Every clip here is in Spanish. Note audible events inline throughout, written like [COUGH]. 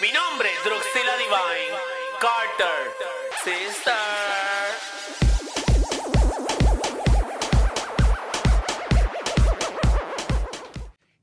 Mi nombre es Druxila Divine Carter Sister.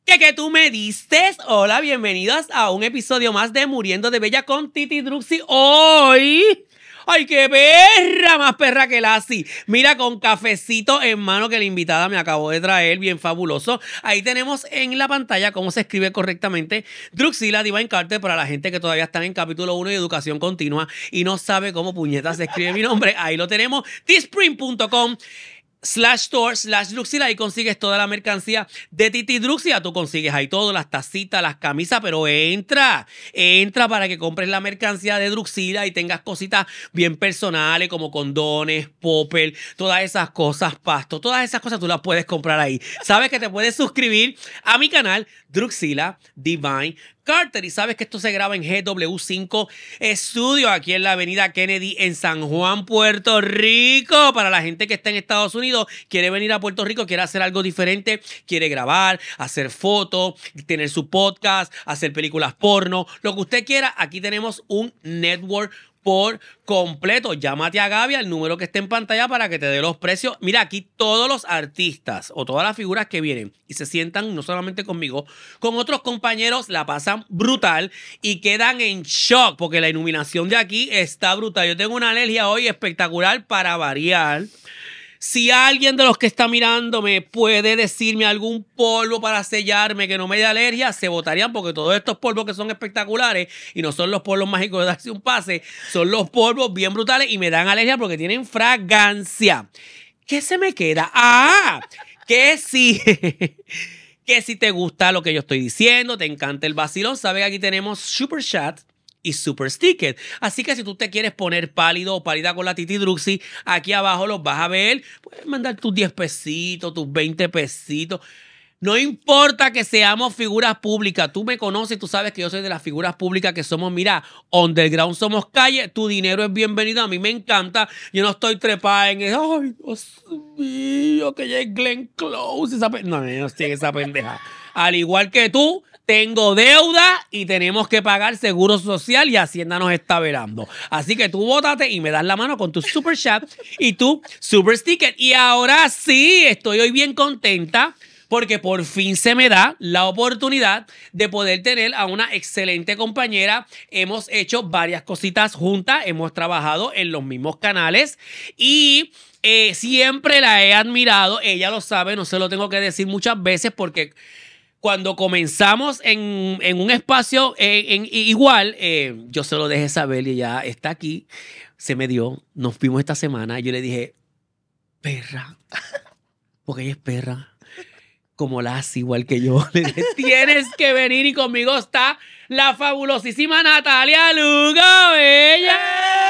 ¿Qué que tú me diste? Hola, bienvenidos a un episodio más de Muriendo de Bella con Titi Druxy. Hoy ¡Ay, qué perra! Más perra que la así. Mira, con cafecito en mano que la invitada me acabó de traer, bien fabuloso. Ahí tenemos en la pantalla cómo se escribe correctamente Druxila Divine Carter para la gente que todavía está en capítulo 1 de Educación Continua y no sabe cómo puñetas se escribe mi nombre. Ahí lo tenemos, Thisprint.com slash store slash Druxila. Ahí consigues toda la mercancía de Titi Druxila. Tú consigues ahí todo, las tacitas, las camisas, pero entra, entra para que compres la mercancía de Druxila y tengas cositas bien personales como condones, popper, todas esas cosas, pasto, todas esas cosas tú las puedes comprar ahí. Sabes que te puedes suscribir a mi canal Druxila Divine Carter. Y sabes que esto se graba en GW5 Studio, aquí en la avenida Kennedy, en San Juan, Puerto Rico. Para la gente que está en Estados Unidos, quiere venir a Puerto Rico, quiere hacer algo diferente, quiere grabar, hacer fotos, tener su podcast, hacer películas porno, lo que usted quiera, aquí tenemos un network por completo. Llámate a Gaby al número que está en pantalla para que te dé los precios. Mira, aquí todos los artistas o todas las figuras que vienen y se sientan no solamente conmigo, con otros compañeros la pasan brutal y quedan en shock porque la iluminación de aquí está brutal. Yo tengo una alergia hoy espectacular para variar. Si alguien de los que está mirándome puede decirme algún polvo para sellarme que no me dé alergia, se votarían porque todos estos polvos que son espectaculares y no son los polvos mágicos de darse [LAUGHS] un pase, son los polvos bien brutales y me dan alergia porque tienen fragancia. ¿Qué se me queda? Ah, que sí. [LAUGHS] que si te gusta lo que yo estoy diciendo, te encanta el vacilón, sabes que aquí tenemos Super Chat y Super Sticker. Así que si tú te quieres poner pálido o pálida con la Titi Druxy, aquí abajo los vas a ver. Puedes mandar tus 10 pesitos, tus 20 pesitos. No importa que seamos figuras públicas. Tú me conoces, tú sabes que yo soy de las figuras públicas que somos, mira, underground somos calle. Tu dinero es bienvenido. A mí me encanta. Yo no estoy trepada en el, ay, Dios mío, que ya es Glenn Close. Esa no, no, no, no, esa pendeja. Al igual que tú, tengo deuda y tenemos que pagar seguro social y Hacienda nos está velando. Así que tú vótate y me das la mano con tu super chat y tu super sticker. Y ahora sí, estoy hoy bien contenta porque por fin se me da la oportunidad de poder tener a una excelente compañera. Hemos hecho varias cositas juntas, hemos trabajado en los mismos canales y eh, siempre la he admirado. Ella lo sabe, no se lo tengo que decir muchas veces porque cuando comenzamos en, un espacio igual, eh, yo se lo dejé saber y ya está aquí. Se me dio, nos fuimos esta semana. yo le dije, perra, [LAUGHS] porque ella es perra, como las igual que yo. [LAUGHS] Le dije, tienes que venir y conmigo está la fabulosísima Natalia Lugo, ella. ¡Eh!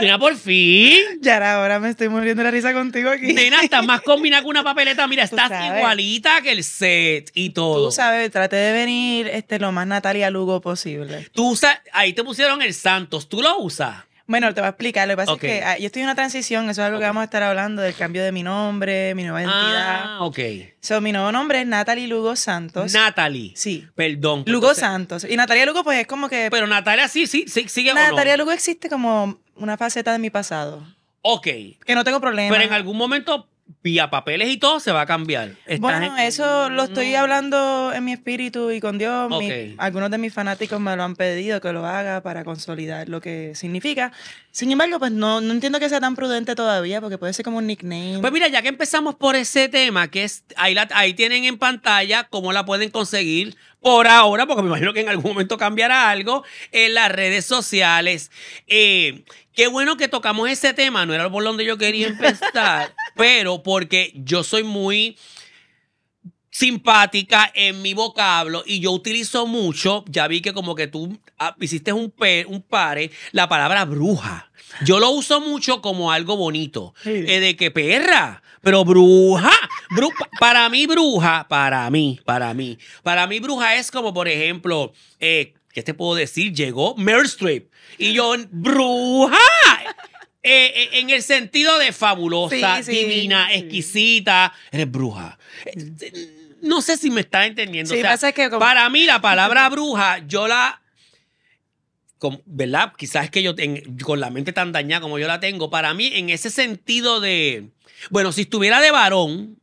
Nena, por fin. Ya, ahora me estoy muriendo la risa contigo aquí. Nena, estás más combinada con una papeleta. Mira, [LAUGHS] estás igualita que el set y todo. Tú sabes, traté de venir este, lo más Natalia Lugo posible. Tú usas, ahí te pusieron el Santos. ¿Tú lo usas? Bueno, te voy a explicar. Lo que pasa es que ah, yo estoy en una transición, eso es algo que vamos a estar hablando, del cambio de mi nombre, mi nueva ah, identidad. Ah, ok. So, mi nuevo nombre es Natalie Lugo Santos. Natalie. Sí. Perdón. Lugo Santos. Y Natalia Lugo, pues es como que. Pero Natalia sí, sí, sí sigue Natalia Lugo existe como una faceta de mi pasado. Ok. Que no tengo problema. Pero en algún momento, vía papeles y todo, se va a cambiar. bueno, eso lo estoy mm. hablando en mi espíritu y con Dios. algunos de mis fanáticos me lo han pedido que lo haga para consolidar lo que significa. Sin embargo, pues no, entiendo que sea tan prudente todavía, porque puede ser como un nickname. Pues mira, ya que empezamos por ese tema, que es ahí, ahí tienen en pantalla cómo la pueden conseguir por ahora, porque me imagino que en algún momento cambiará algo en las redes sociales. Eh, qué bueno que tocamos ese tema, no era por donde yo quería empezar, [LAUGHS] pero porque yo soy muy simpática en mi vocablo y yo utilizo mucho, ya vi que como que tú ah, hiciste un, un pare, la palabra bruja. Yo lo uso mucho como algo bonito, eh, de que perra, pero bruja, para mí, bruja, para mí, para mí, para mí, bruja es como, por ejemplo, eh, ¿qué te puedo decir? Llegó Meryl Streep y yo, bruja. Eh, eh, en el sentido de fabulosa, divina, exquisita, eres bruja. No sé si me está entendiendo. Para mí la palabra bruja, yo la ¿verdad? Quizás es que yo con la mente tan dañada como yo la tengo, para mí en ese sentido de, bueno, si estuviera de varón,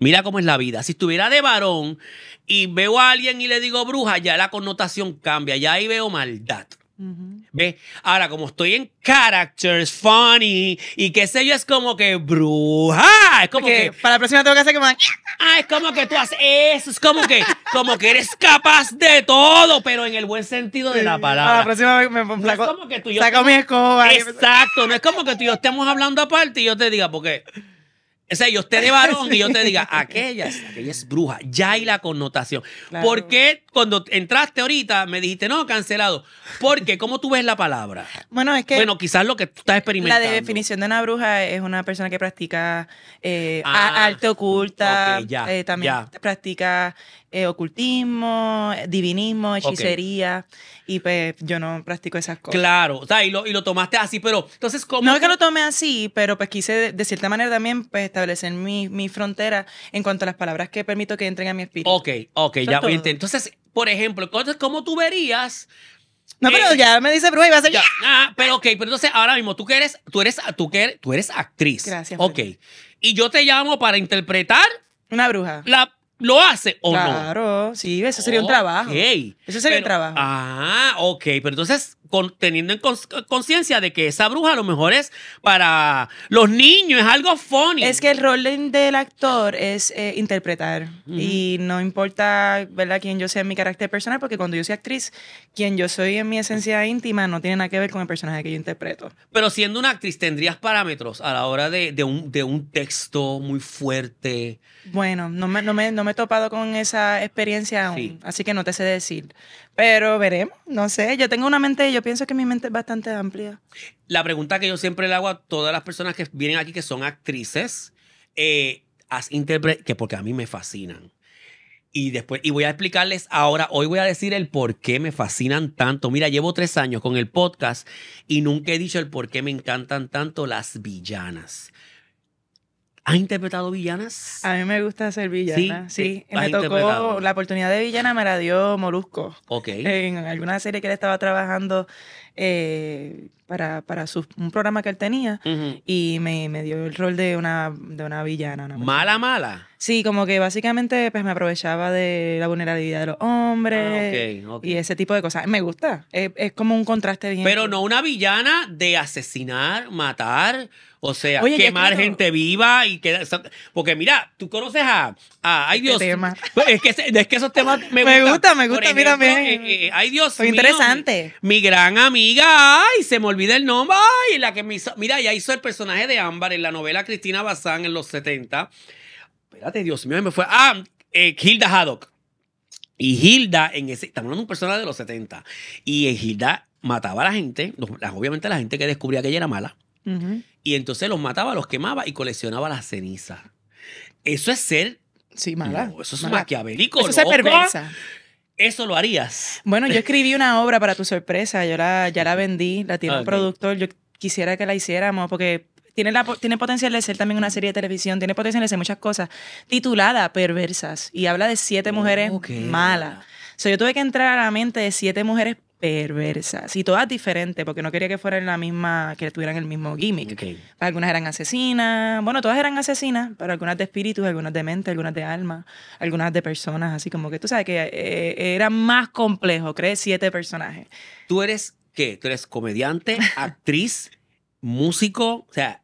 Mira cómo es la vida. Si estuviera de varón y veo a alguien y le digo bruja, ya la connotación cambia, ya ahí veo maldad. Ahora, como estoy en characters, funny y qué sé yo, es como que bruja. Es como que. Para la próxima tengo que hacer como. Ah, es como que tú haces eso. Es como que, como que eres capaz de todo, pero en el buen sentido de la palabra. Para la próxima me, me, es como que tú yo Exacto. No es como que tú y yo estemos hablando aparte y yo te diga, por qué... O sea, yo esté de varón y yo te diga, [LAUGHS] aquella, es bruja. Ya hay la connotación. Porque ¿Por qué cuando entraste ahorita me dijiste, no, cancelado? Porque, ¿cómo tú ves la palabra? Bueno, es que. Bueno, quizás lo que tú estás experimentando. La definición de una bruja es una persona que practica eh, ah, arte oculta. ya, eh, también practica eh, ocultismo, divinismo, hechicería. Y pues yo no practico esas cosas. Claro, o sea, y lo, tomaste así, pero entonces, ¿cómo? No es que lo tomé así, pero pues quise de, cierta manera también pues, establecer mi, frontera en cuanto a las palabras que permito que entren a mi espíritu. Ok, ok, ya Entonces, por ejemplo, entonces, ¿cómo tú verías? No, pero eh, ya me dice bruja y va a ser. Ah, pero ok, pero entonces ahora mismo tú que eres, tú eres, tú actriz. Gracias. Ok. Y yo te llamo para interpretar. Una bruja. La lo hace o no. Claro, sí, eso sería un trabajo. Eso sería un trabajo. Ah, ok, pero entonces teniendo en conciencia de que esa bruja a lo mejor es para los niños, es algo funny. Es que el rol del actor es eh, interpretar y no importa, ¿verdad?, quién yo sea en mi carácter personal, porque cuando yo soy actriz, quien yo soy en mi esencia íntima no tiene nada que ver con el personaje que yo interpreto. Pero siendo una actriz, ¿tendrías parámetros a la hora de, un, de un texto muy fuerte? Bueno, no me, no, me, no me he topado con esa experiencia aún, así que no te sé decir. Pero veremos, no sé. Yo tengo una mente, yo pienso que mi mente es bastante amplia. La pregunta que yo siempre le hago a todas las personas que vienen aquí que son actrices, eh, que porque a mí me fascinan. Y después, y voy a explicarles ahora, hoy voy a decir el por qué me fascinan tanto. Mira, llevo tres años con el podcast y nunca he dicho el por qué me encantan tanto las villanas. ¿Has interpretado villanas? A mí me gusta ser villana. Sí, sí. Eh, me tocó la oportunidad de villana, me la dio Molusco. Ok. En alguna serie que él estaba trabajando eh, para, para un programa que él tenía y me, me, dio el rol de una, de una villana. ¿Mala, mala? Sí, como que básicamente pues, me aprovechaba de la vulnerabilidad de los hombres ah, y ese tipo de cosas. Me gusta, es, como un contraste bien. Pero no una villana de asesinar, matar, o sea, quemar gente viva y que... Porque mira, tú conoces a... a este Dios. Pues, es, que, es que esos temas [LAUGHS] me, gusta, me gusta, a mira, también hay eh, eh, Dios. interesante. Mi, mi gran amigo y ay, se me olvida el nombre, ay, la que me hizo, mira, ya hizo el personaje de Ámbar en la novela Cristina Bazán en los 70. Espérate, Dios mío, me fue, ah, Gilda eh, Hilda Haddock. Y Hilda, en ese, estamos hablando de un personaje de los 70, y eh, Hilda mataba a la gente, obviamente la gente que descubría que ella era mala, y entonces los mataba, los quemaba y coleccionaba las cenizas. Eso es ser Sí, mala. eso es maquiavélico. Eso es perversa eso lo harías. Bueno, yo escribí una obra para tu sorpresa, yo la, ya la vendí, la tiene un productor, yo quisiera que la hiciéramos porque tiene, la, tiene potencial de ser también una serie de televisión, tiene potencial de ser muchas cosas, titulada Perversas, y habla de siete mujeres malas. so, yo tuve que entrar a la mente de siete mujeres perversas y todas diferentes porque no quería que fueran la misma que tuvieran el mismo gimmick algunas eran asesinas bueno todas eran asesinas pero algunas de espíritus algunas de mente algunas de alma algunas de personas así como que tú sabes que eh, era más complejo crees siete personajes tú eres qué tú eres comediante [LAUGHS] actriz músico o sea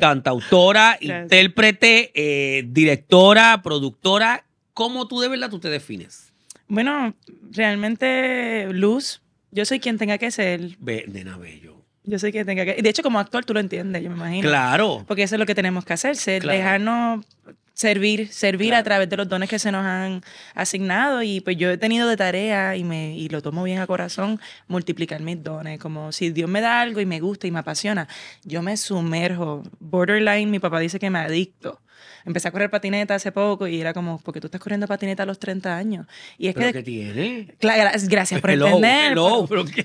cantautora [LAUGHS] intérprete eh, directora productora cómo tú de verdad tú te defines bueno, realmente luz, yo soy quien tenga que ser. De nena, bello. Yo soy quien tenga que. De hecho, como actor tú lo entiendes, yo me imagino. Claro. Porque eso es lo que tenemos que hacer, ser, dejarnos servir, servir a través de los dones que se nos han asignado. Y pues yo he tenido de tarea y me, y lo tomo bien a corazón, multiplicar mis dones. Como si Dios me da algo y me gusta y me apasiona, yo me sumerjo. Borderline, mi papá dice que me adicto empecé a correr patineta hace poco y era como, porque tú estás corriendo patineta a los 30 años? Y es ¿Pero que... ¿Qué tiene? Claro, gracias por [LAUGHS] entender.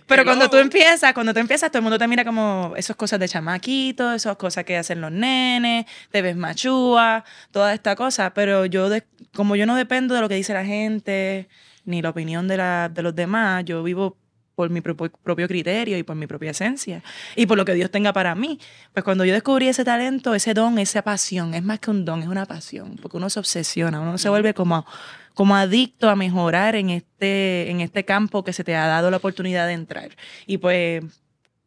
pero, cuando tú empiezas, cuando tú empiezas, todo el mundo te mira como esas cosas de chamaquito, esas cosas que hacen los nenes, te ves machúa, toda esta cosa. Pero yo, como yo no dependo de lo que dice la gente, ni la opinión de, de los demás, yo vivo por mi propio criterio y por mi propia esencia y por lo que Dios tenga para mí. Pues cuando yo descubrí ese talento, ese don, esa pasión, es más que un don, es una pasión, porque uno se obsesiona, uno se vuelve como, como adicto a mejorar en este, en este campo que se te ha dado la oportunidad de entrar. Y pues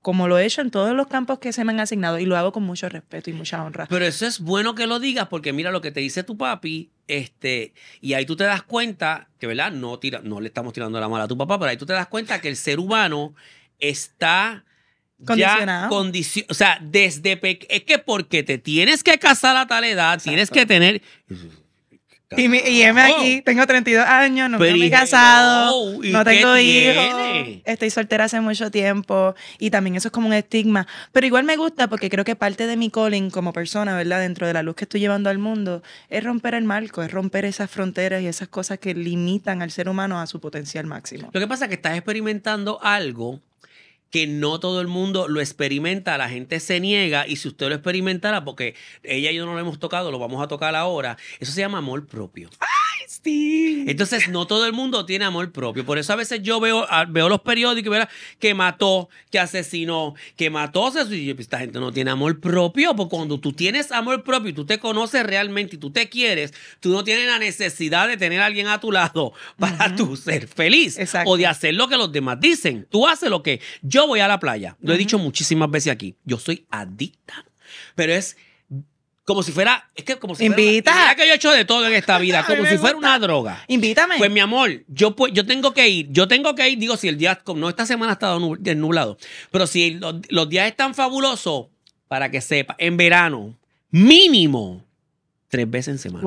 como lo he hecho en todos los campos que se me han asignado y lo hago con mucho respeto y mucha honra. Pero eso es bueno que lo digas porque mira lo que te dice tu papi, este, y ahí tú te das cuenta que, ¿verdad? No, tira, no le estamos tirando la mala a tu papá, pero ahí tú te das cuenta que el ser humano está condicionado. Ya o sea, desde es que porque te tienes que casar a tal edad, tienes que tener y, mi, y aquí, oh. tengo 32 años, no estoy casado, no, tengo hijos, estoy soltera hace mucho tiempo y también eso es como un estigma. Pero igual me gusta porque creo que parte de mi calling como persona, ¿verdad? Dentro de la luz que estoy llevando al mundo, es romper el marco, es romper esas fronteras y esas cosas que limitan al ser humano a su potencial máximo. Lo que pasa es que estás experimentando algo que no todo el mundo lo experimenta, la gente se niega y si usted lo experimentara, porque ella y yo no lo hemos tocado, lo vamos a tocar ahora, eso se llama amor propio. Entonces, no todo el mundo tiene amor propio. Por eso a veces yo veo, ah, veo los periódicos ¿verdad? que mató, que asesinó, que mató. Y pues, esta gente no tiene amor propio. Porque cuando tú tienes amor propio y tú te conoces realmente y tú te quieres, tú no tienes la necesidad de tener a alguien a tu lado para tú ser feliz o de hacer lo que los demás dicen. Tú haces lo que yo voy a la playa. Lo he dicho muchísimas veces aquí. Yo soy adicta. Pero es como si fuera, es que como si Invita. fuera. Invita. que yo he hecho de todo en esta [LAUGHS] vida, como si fuera una droga. Invítame. Pues mi amor, yo pues, yo tengo que ir, yo tengo que ir, digo, si el día, no esta semana ha estado desnublado pero si los, días están fabulosos, para que sepa, en verano, mínimo tres veces en semana.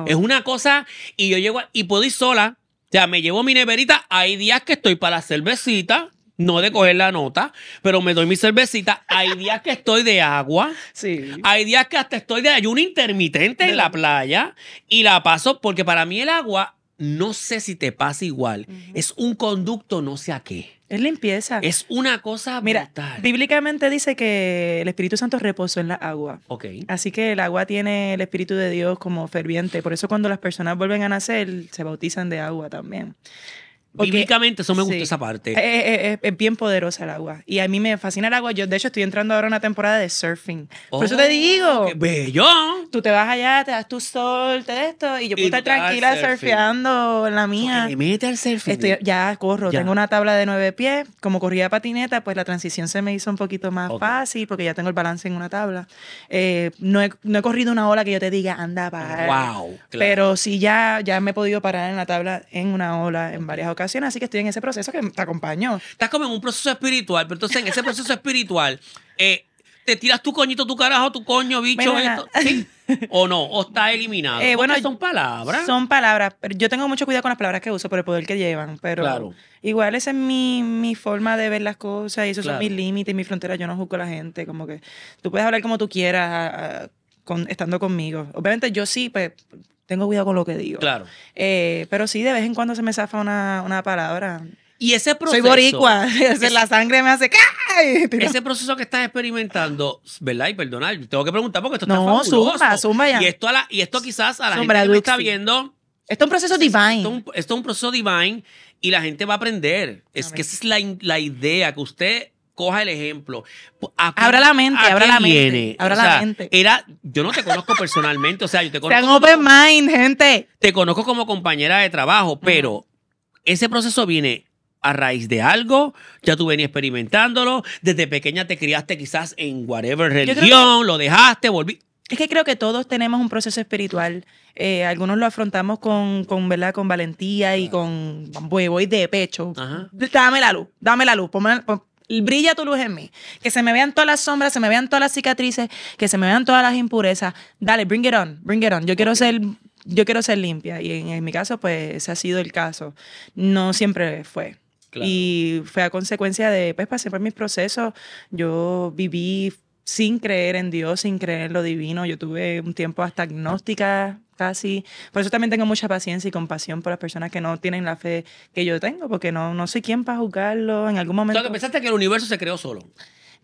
Wow. Es una cosa, y yo llego, y puedo ir sola, o sea, me llevo mi neverita, hay días que estoy para la cervecita, no de coger la nota, pero me doy mi cervecita. Hay días que estoy de agua. Sí. Hay días que hasta estoy de ayuno intermitente en la playa y la paso porque para mí el agua, no sé si te pasa igual, es un conducto no sé a qué. Es limpieza. Es una cosa Mira, bíblicamente dice que el Espíritu Santo reposó en la agua. Ok. Así que el agua tiene el Espíritu de Dios como ferviente. Por eso cuando las personas vuelven a nacer, se bautizan de agua también eso me gusta esa parte. Eh, eh, eh, es, bien poderosa el agua. Y a mí me fascina el agua. Yo, de hecho, estoy entrando ahora a una temporada de surfing. Por eso te oh, digo. bello! Tú te vas allá, te das tu sol, te de esto, y yo puedo tranquila surfeando en la mía. Me mete al surfing. Estoy, ya corro. Tengo una tabla de nueve pies. Como corría patineta, pues la transición se me hizo un poquito más fácil porque ya tengo el balance en una tabla. no, he, no, he, corrido una ola que yo te diga, anda, para. Pero sí, ya, ya me he podido parar en la tabla en una ola en varias ocasiones así que estoy en ese proceso que te acompaño. Estás como en un proceso espiritual, pero entonces en ese proceso espiritual, eh, te tiras tu coñito, tu carajo, tu coño, bicho, ¿sí? [LAUGHS] ¿O no? ¿O está eliminado? Eh, bueno, son palabras. Son palabras. Pero yo tengo mucho cuidado con las palabras que uso por el poder que llevan. Pero igual esa es mi, forma de ver las cosas y esos son mis límites, mis fronteras. Yo no juzgo a la gente. Como que tú puedes hablar como tú quieras estando conmigo. Obviamente yo sí, pues tengo cuidado con lo que digo. Claro. Eh, pero sí, de vez en cuando se me zafa una, palabra. Y ese proceso. Soy boricua. [LAUGHS] Es, la sangre me hace. Ese proceso que estás experimentando, ¿verdad? Y perdonar, tengo que preguntar porque esto está no, ya. Y esto, quizás a la gente que lo está viendo. Esto es un proceso divine. Esto, es un proceso divine y la gente va a aprender. Es que esa es la, la idea, que usted coja el ejemplo. Abra la mente, abra la mente. Abra la mente. Era, yo no te conozco personalmente, o sea, yo te conozco. open mind, gente. Te conozco como compañera de trabajo, pero ese proceso viene a raíz de algo, ya tú venías experimentándolo, desde pequeña te criaste quizás en whatever religión, lo dejaste, volví. Es que creo que todos tenemos un proceso espiritual. Eh, algunos lo afrontamos con, ¿verdad? con valentía y con huevo y de pecho. Dame la luz, dame la luz, brilla tu luz en mí. Que se me vean todas las sombras, se me vean todas las cicatrices, que se me vean todas las impurezas. Dale, bring it on, bring it on. Yo quiero ser yo quiero ser limpia y en, mi caso pues ese ha sido el caso. No siempre fue. Y fue a consecuencia de, pues pasé por mis procesos, yo viví sin creer en Dios, sin creer en lo divino, yo tuve un tiempo hasta agnóstica, casi. Por eso también tengo mucha paciencia y compasión por las personas que no tienen la fe que yo tengo, porque no, no sé quién para juzgarlo en algún momento. pensaste que el universo se creó solo.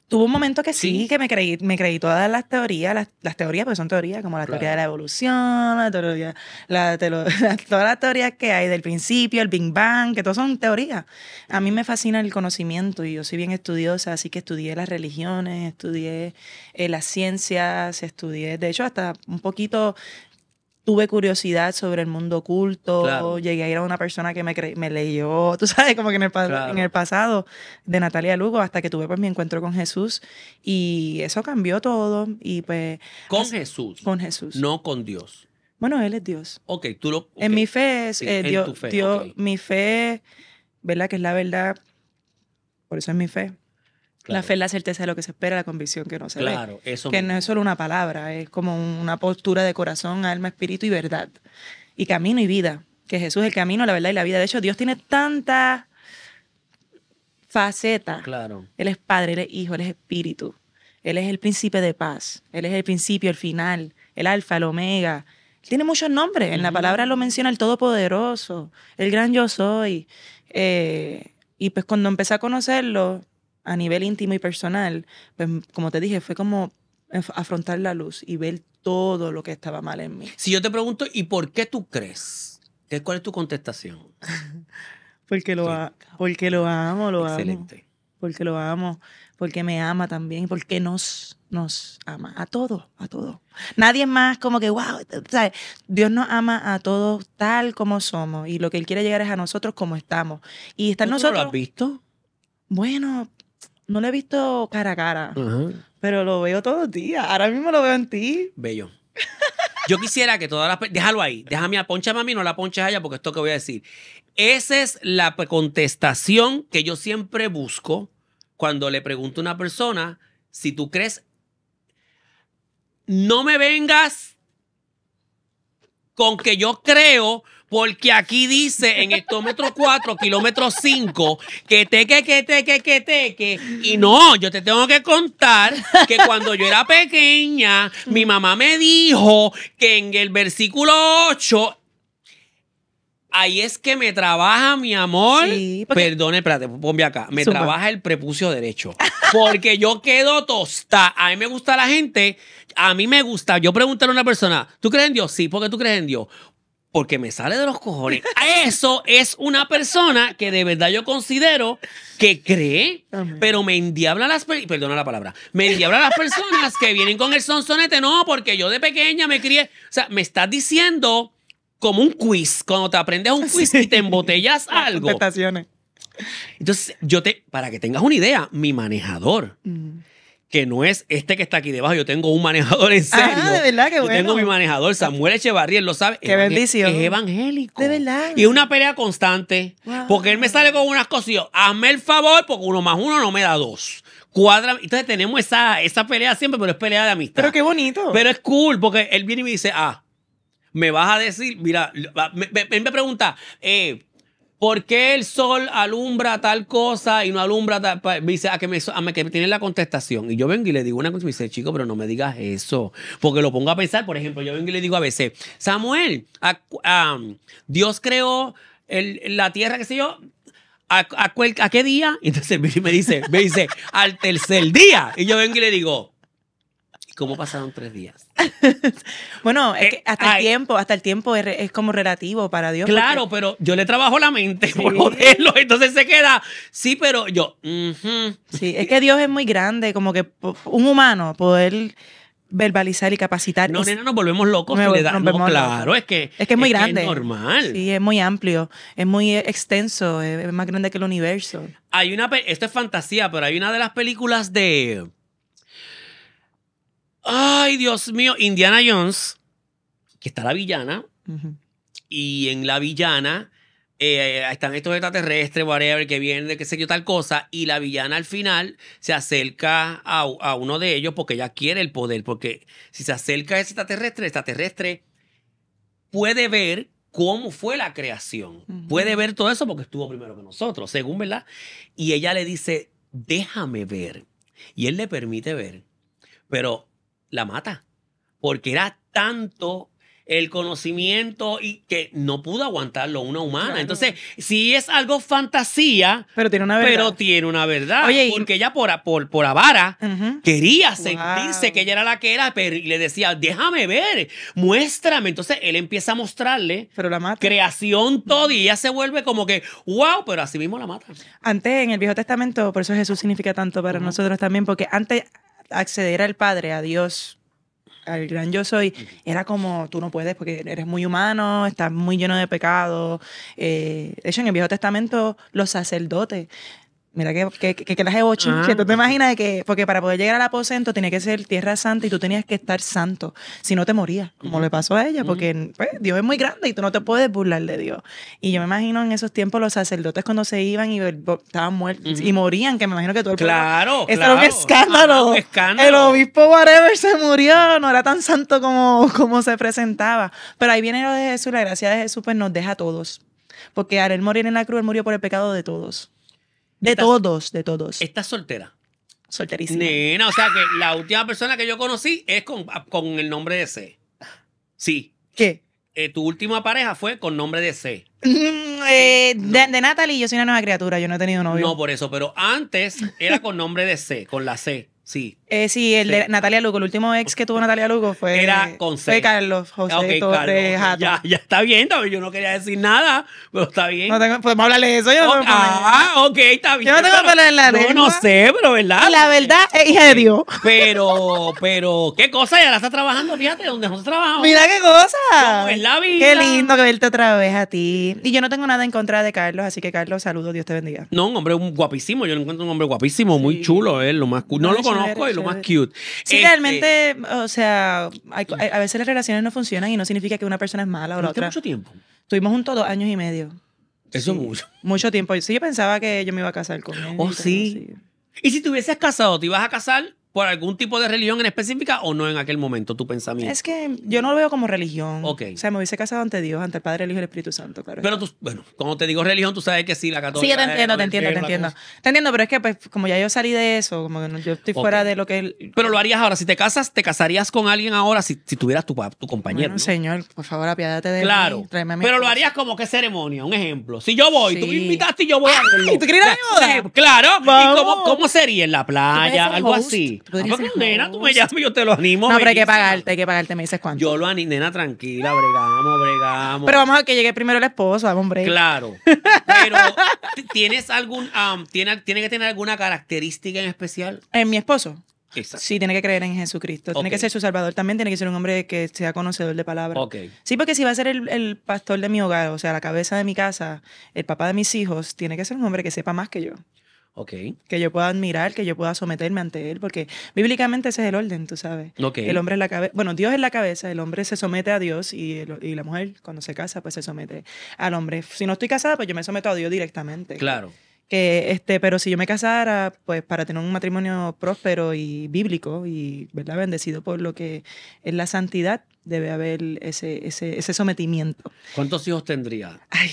Tuvo un momento que sí, que me creí, me creí todas las teorías, las, teorías, porque son teorías, como la teoría de la evolución, la teoría, [LAUGHS] todas las teorías que hay del principio, el Big Bang, que todas son teorías. A mí me fascina el conocimiento y yo soy bien estudiosa, así que estudié las religiones, estudié eh, las ciencias, estudié, de hecho, hasta un poquito tuve curiosidad sobre el mundo oculto, llegué a ir a una persona que me, me leyó, [LAUGHS] tú sabes, como que en el, en el, pasado de Natalia Lugo, hasta que tuve pues mi encuentro con Jesús y eso cambió todo y pues... Con Jesús. Con Jesús. No con Dios. Bueno, Él es Dios. Ok, tú lo... En mi fe es eh, Dios, mi fe, ¿verdad? Que es la verdad, por eso es mi fe. La fe es la certeza de lo que se espera, la convicción que no se claro, ve. Eso que no es solo una palabra, es como una postura de corazón, alma, espíritu y verdad. Y camino y vida. Que Jesús es el camino, la verdad y la vida. De hecho, Dios tiene tantas facetas. Claro. Él es Padre, Él es Hijo, Él es Espíritu. Él es el príncipe de paz. Él es el principio, el final, el alfa, el omega. tiene muchos nombres. En la palabra lo menciona el Todopoderoso, el gran yo soy. Eh, y pues cuando empecé a conocerlo, a nivel íntimo y personal, pues como te dije, fue como afrontar la luz y ver todo lo que estaba mal en mí. Si yo te pregunto, ¿y por qué tú crees? ¿Cuál es tu contestación? [LAUGHS] porque, lo amo, porque lo amo, lo Excelente. Porque lo amo, porque me ama también, porque nos, nos ama a todos, a todos. Nadie más como que, wow, ¿sabes? Dios nos ama a todos tal como somos y lo que Él quiere llegar es a nosotros como estamos. Y estar ¿Tú lo has visto? Bueno, no lo he visto cara a cara, pero lo veo todos los días. Ahora mismo lo veo en ti. Bello. Yo quisiera que todas las... Déjalo ahí. Déjame a poncha mami, no la ponches allá porque esto que voy a decir. Esa es la contestación que yo siempre busco cuando le pregunto a una persona si tú crees... No me vengas con que yo creo porque aquí dice en hectómetro 4, kilómetro 5, que teque, que teque, que teque. Y no, yo te tengo que contar que cuando yo era pequeña, mi mamá me dijo que en el versículo 8 ahí es que me trabaja, mi amor. Sí, perdón. espérate, ponme acá. Me trabaja el prepucio derecho. Porque yo quedo tosta. A mí me gusta la gente. A mí me gusta. Yo pregunté a una persona, ¿tú crees en Dios? Sí, porque tú crees en Dios? porque me sale de los cojones. Eso es una persona que de verdad yo considero que cree, pero me endiabla las personas, perdona la palabra, me endiabla las personas que vienen con el sonsonete, no, porque yo de pequeña me crié, o sea, me estás diciendo como un quiz, cuando te aprendes un quiz y te embotellas algo. Entonces, yo te, para que tengas una idea, mi manejador. Mm que no es este que está aquí debajo. Yo tengo un manejador en ah, serio. Ah, de verdad, que bueno. Yo tengo mi manejador, Samuel Echevarría, él lo sabe. Qué bendición. Es evangélico. De verdad. Y es una pelea constante. Porque él me sale con unas cosillas hazme el favor, porque uno más uno no me da dos. Cuadra. Entonces tenemos esa, pelea siempre, pero es pelea de amistad. Pero qué bonito. Pero es cool, porque él viene y me dice, ah, me vas a decir, mira, él me, me pregunta, eh ¿por qué el sol alumbra tal cosa y no alumbra tal? Me dice, a ah, que me, a ah, tiene la contestación. Y yo vengo y le digo una cosa, me dice, chico, pero no me digas eso. Porque lo pongo a pensar, por ejemplo, yo vengo y le digo a veces, Samuel, Dios creó la tierra, qué sé yo, ¿A, qué día? Y entonces [LAUGHS] me dice, me dice, al tercer día. Y yo vengo y le digo, ¿Cómo pasaron tres días? [LAUGHS] bueno, eh, hasta el tiempo, hasta el tiempo es, como relativo para Dios. Claro, pero yo le trabajo la mente por joderlo, entonces se queda. Sí, pero yo. Sí, es que Dios es muy grande, como que un humano poder verbalizar y capacitar. No, nena, nos volvemos locos. claro, es que. es que muy grande. Es Sí, es muy amplio, es muy extenso, es, más grande que el universo. Hay una. Esto es fantasía, pero hay una de las películas de. Ay, Dios mío, Indiana Jones, que está la villana, y en la villana eh, están estos extraterrestres, whatever, que vienen de qué sé yo, tal cosa, y la villana al final se acerca a, uno de ellos porque ella quiere el poder, porque si se acerca a ese extraterrestre, el extraterrestre puede ver cómo fue la creación. Puede ver todo eso porque estuvo primero que nosotros, según, ¿verdad? Y ella le dice, déjame ver. Y él le permite ver. Pero la mata, porque era tanto el conocimiento y que no pudo aguantarlo una humana. Entonces, si es algo fantasía, pero tiene una verdad. Pero tiene una verdad. porque ella por, por, por avara quería sentirse que ella era la que era, pero le decía, déjame ver, muéstrame. Entonces, él empieza a mostrarle pero la creación toda y ella se vuelve como que, wow, pero así mismo la mata. Antes, en el Viejo Testamento, por eso Jesús significa tanto para nosotros también, porque antes acceder al Padre, a Dios, al gran yo soy, era como tú no puedes porque eres muy humano, estás muy lleno de pecado. Eh, de hecho, en el Viejo Testamento, los sacerdotes Mira que, que, que, que las ah. Tú te imaginas que, porque para poder llegar al aposento tenía que ser tierra santa y tú tenías que estar santo. Si no te morías, como le pasó a ella, porque pues, Dios es muy grande y tú no te puedes burlar de Dios. Y yo me imagino en esos tiempos los sacerdotes cuando se iban y estaban muertos y morían, que me imagino que todo el Claro, Eso claro. era un escándalo. escándalo. El obispo whatever se murió, no era tan santo como, como se presentaba. Pero ahí viene lo de Jesús, la gracia de Jesús pues nos deja a todos. Porque al él morir en la cruz, él murió por el pecado de todos. De todos, de todos. Estás soltera. Solterísima. Nena, o sea que la última persona que yo conocí es con, el nombre de C. Sí. ¿Qué? Eh, tu última pareja fue con nombre de C. Mm, eh, de, Natalie, yo soy una nueva criatura, yo no he tenido novio. No, por eso, pero antes era con nombre de C, con la C. Sí. Eh, sí, el de Natalia Lugo, el último ex que tuvo Natalia Lugo fue, Era con fue Carlos José okay, Carlos, Ya, ya está bien, yo no quería decir nada, pero está bien. No tengo, podemos hablarle de eso. Yo no oh, ah, ok, está bien. Yo no tengo que hablar en la No, no sé, pero ¿verdad? La verdad es hija de Dios. Pero, pero, ¿qué cosa? Ya la está trabajando, fíjate, donde nosotros trabajamos. Mira qué cosa. ¿Cómo es la vida. Qué lindo que verte otra vez a ti. Y yo no tengo nada en contra de Carlos, así que Carlos, saludos, Dios te bendiga. No, un hombre guapísimo, yo lo encuentro un hombre guapísimo, muy chulo, él, eh, lo más... No, no lo conozco y lo más cute. Sí, este, realmente, o sea, a veces las relaciones no funcionan y no significa que una persona es mala o la otra. mucho tiempo? Tuvimos juntos dos años y medio. Eso mucho. Mucho tiempo. Sí, yo pensaba que yo me iba a casar con oh, él. Oh, sí. Y si te hubieses casado, ¿te ibas a casar por algún tipo de religión en específica o no en aquel momento, tu pensamiento? Es que yo no lo veo como religión. O sea, me hubiese casado ante Dios, ante el Padre, el Hijo y el Espíritu Santo, claro. Pero tú, bueno, cuando te digo religión, tú sabes que sí, la católica. Sí, te entiendo, te entiendo, te entiendo. Te entiendo, pero es que pues como ya yo salí de eso, como que yo estoy fuera de lo que... él... Pero lo harías ahora, si te casas, te casarías con alguien ahora si, tuvieras tu, compañero. señor, por favor, apiádate de Claro. pero lo harías como que ceremonia, un ejemplo. Si yo voy, tú me invitaste y yo voy a... Claro. ¿Y cómo, cómo sería en la playa? Algo así tú ah, pues, nena, tú me llamas, y yo te lo animo. No, pero hay que pagarte, hay que pagarte, me dices cuánto. Yo lo animo, nena, tranquila, bregamos, bregamos. Pero vamos a que llegue primero el esposo, hombre. Claro. [LAUGHS] Pero, ¿tienes algún, tiene, que tener alguna característica en especial? En mi esposo. Exacto. Sí, tiene que creer en Jesucristo. Tiene que ser su salvador. También tiene que ser un hombre que sea conocedor de palabra. Sí, porque si va a ser el, pastor de mi hogar, o sea, la cabeza de mi casa, el papá de mis hijos, tiene que ser un hombre que sepa más que yo. Okay. Que yo pueda admirar, que yo pueda someterme ante él, porque bíblicamente ese es el orden, tú sabes. Okay. El hombre es la cabeza, bueno, Dios es la cabeza, el hombre se somete a Dios y, la mujer cuando se casa pues se somete al hombre. Si no estoy casada, pues yo me someto a Dios directamente. Claro. Que, este, pero si yo me casara, pues para tener un matrimonio próspero y bíblico y ¿verdad? bendecido por lo que es la santidad, debe haber ese, ese, ese sometimiento. ¿Cuántos hijos tendría? Ay,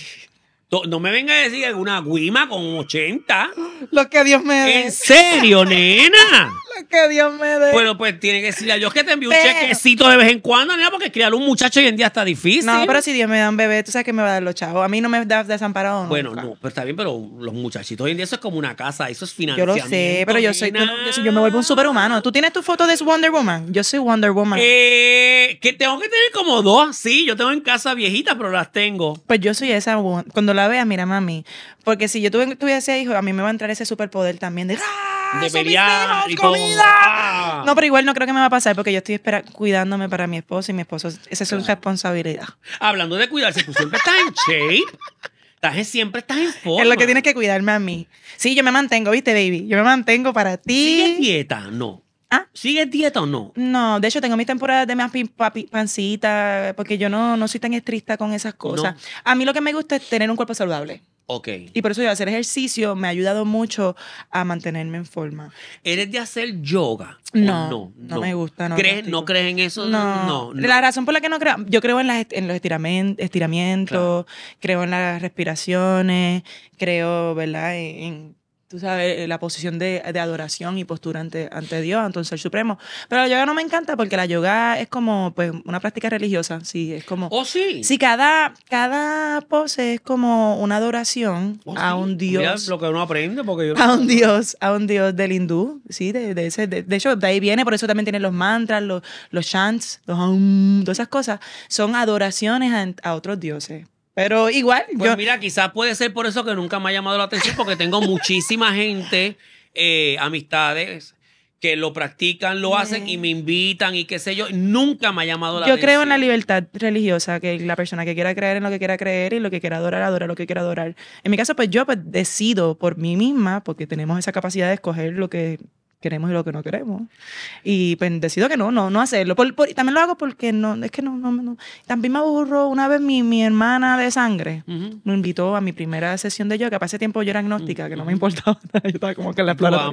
no me venga a decir que una guima con 80. Lo que Dios me dé. ¿En serio, nena? Lo que Dios me dé. Bueno, pues tiene que decirle a Dios que te envíe un chequecito de vez en cuando, nena, porque criar un muchacho hoy en día está difícil. No, pero si Dios me da un bebé, tú sabes que me va a dar los chavos. A mí no me das desamparado. Bueno, no, pero está bien, pero los muchachitos hoy en día eso es como una casa, eso es financiamiento. Yo lo sé, pero yo soy. Yo, me vuelvo un superhumano. ¿Tú tienes tu foto de Wonder Woman? Yo soy Wonder Woman. Eh, que tengo que tener como dos, sí. Yo tengo en casa viejitas, pero las tengo. Pues yo soy esa. Cuando la la veas, mira, mami. Porque si yo tuve, ese hijo, a mí me va a entrar ese superpoder también de, ¡Ah, de ah. No, pero igual no creo que me va a pasar porque yo estoy cuidándome para mi esposo y mi esposo, esa es su responsabilidad. Hablando de cuidarse, tú siempre estás en shape. siempre estás en forma. Es lo que tienes que cuidarme a mí. Sí, yo me mantengo, ¿viste, baby? Yo me mantengo para ti. dieta? No. ¿Ah? ¿Sigues dieta o no? No, de hecho tengo mis temporadas de más pancita, porque yo no, no soy tan estricta con esas cosas. A mí lo que me gusta es tener un cuerpo saludable. Ok. Y por eso yo hacer ejercicio me ha ayudado mucho a mantenerme en forma. ¿Eres de hacer yoga? No, no, me gusta. No, ¿Crees, ¿No crees en eso? No. La razón por la que no creo, yo creo en, los estiramientos, creo en las respiraciones, creo, ¿verdad? en tú sabes, eh, la posición de, de adoración y postura ante, ante, Dios, ante el ser supremo. Pero la yoga no me encanta porque la yoga es como pues, una práctica religiosa, sí, es como... ¡Oh, sí! Sí, cada, cada pose es como una adoración oh, a un Dios. lo que uno aprende porque yo... A un Dios, a un Dios del hindú, sí, de, de ese, de, hecho, de ahí viene, por eso también tienen los mantras, los, los chants, los todas esas cosas, son adoraciones a, a otros dioses. Pero igual. Pues mira, quizás puede ser por eso que nunca me ha llamado la atención, porque tengo [LAUGHS] muchísima gente, eh, amistades que lo practican, lo hacen y me invitan y qué sé yo. Nunca me ha llamado la Yo creo en la libertad religiosa, que la persona que quiera creer en lo que quiera creer y lo que quiera adorar, adora lo que quiera adorar. En mi caso, pues yo pues, decido por mí misma, porque tenemos esa capacidad de escoger lo que queremos y lo que no queremos. Y pues decido que no, no, no hacerlo. Por, también lo hago porque no, es que no, no, También me aburro. Una vez mi, hermana de sangre me invitó a mi primera sesión de yoga. Para ese tiempo yo era agnóstica, que no me importaba. [LAUGHS] yo estaba como que la exploraba.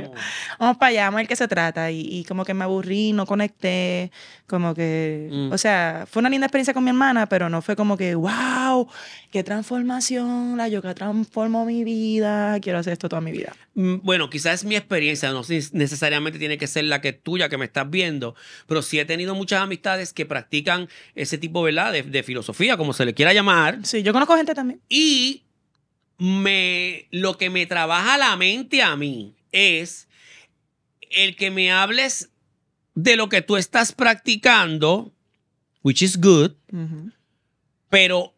Vamos. para allá, vamos a ver qué se trata. Y, y, como que me aburrí, no conecté. Como que, mm. o sea, fue una linda experiencia con mi hermana, pero no fue como que, wow, qué transformación, la yoga transformó mi vida, quiero hacer esto toda mi vida. Mm, bueno, quizás es mi experiencia, no necesariamente tiene que ser la que tuya que me estás viendo, pero sí he tenido muchas amistades que practican ese tipo, ¿verdad? De, de filosofía, como se le quiera llamar. Sí, yo conozco gente también. Y me, lo que me trabaja la mente a mí es el que me hables de lo que tú estás practicando, which is good, pero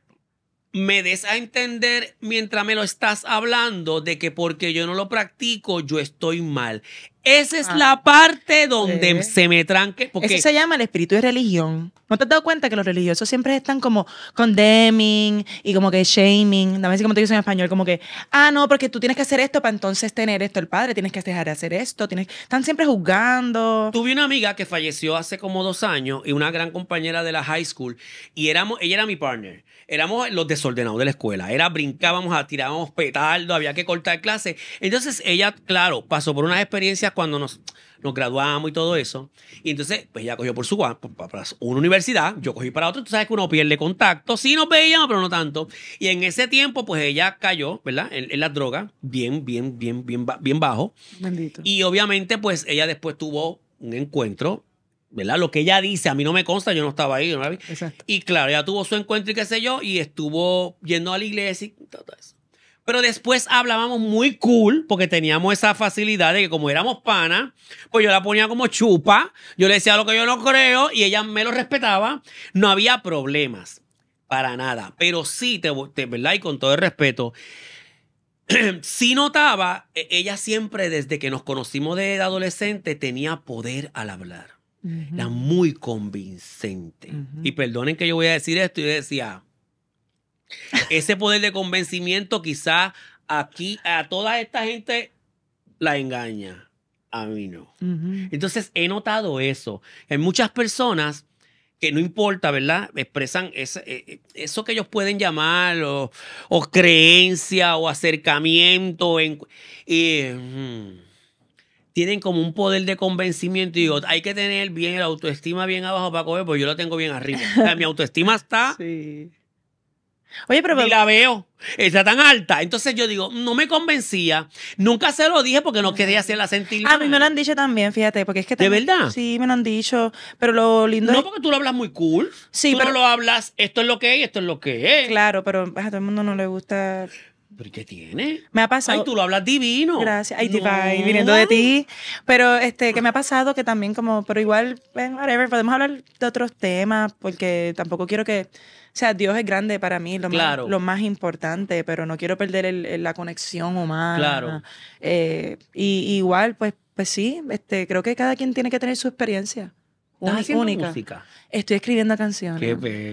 me des a entender mientras me lo estás hablando de que porque yo no lo practico, yo estoy mal. Esa es ah. la parte donde se me tranque. Porque Eso se llama el espíritu de religión. ¿No te has dado cuenta que los religiosos siempre están como condemning y como que shaming? Dame como te dicen en español, como que, ah, no, porque tú tienes que hacer esto para entonces tener esto el padre, tienes que dejar de hacer esto, tienes... están siempre juzgando. Tuve una amiga que falleció hace como dos años y una gran compañera de la high school y éramos, ella era mi partner, éramos los desordenados de la escuela, era brincábamos, tirábamos petardo, había que cortar clase Entonces ella, claro, pasó por unas experiencias cuando nos, nos graduamos y todo eso. Y entonces, pues ella cogió por su para una universidad, yo cogí para otro Tú sabes que uno pierde contacto. Sí nos veíamos, pero no tanto. Y en ese tiempo, pues ella cayó, ¿verdad? En, las drogas, bien, bien, bien, bien, bien bajo. Bendito. Y obviamente, pues ella después tuvo un encuentro ¿verdad? Lo que ella dice, a mí no me consta, yo no estaba ahí, no Exacto. Y claro, ella tuvo su encuentro y qué sé yo, y estuvo yendo a la iglesia y todo eso. Pero después hablábamos muy cool porque teníamos esa facilidad de que como éramos panas, pues yo la ponía como chupa, yo le decía lo que yo no creo y ella me lo respetaba. No había problemas para nada. Pero sí, te, ¿verdad? Y con todo el respeto, [CLEARS THROAT] sí notaba, e, ella siempre desde que nos conocimos de adolescente tenía poder al hablar. Era muy convincente. Y perdonen que yo voy a decir esto, yo decía, ese poder de convencimiento quizás aquí a toda esta gente la engaña. A mí no. Entonces he notado eso. En muchas personas que no importa, ¿verdad? Expresan eh, eh, eso que ellos pueden llamar o, creencia o acercamiento. Mm, tienen como un poder de convencimiento y hay que tener bien la autoestima bien abajo para comer, porque yo lo tengo bien arriba. mi autoestima está... [LAUGHS] Oye, pero. Y la veo. Está tan alta. Entonces yo digo, no me convencía. Nunca se lo dije porque no quería hacerla sentir. A mí me lo han dicho también, fíjate, porque es que. ¿De verdad? Sí, me lo han dicho. Pero lo lindo. No, porque tú lo hablas muy cool. Sí, pero. lo hablas, esto es lo que es y esto es lo que es. Claro, pero a todo el mundo no le gusta. ¿Pero qué tiene? Me ha pasado. Ay, tú lo hablas divino. Gracias. Ay, viniendo de ti. Pero este, que me ha pasado que también como, pero igual, eh, whatever, podemos hablar de otros temas, porque tampoco quiero que sea, Dios es grande para mí, lo, más, lo más importante, pero no quiero perder la conexión humana. Claro. Eh, y, igual, pues, pues sí, este, creo que cada quien tiene que tener su experiencia. ¿Estás Música? Estoy escribiendo canciones. Qué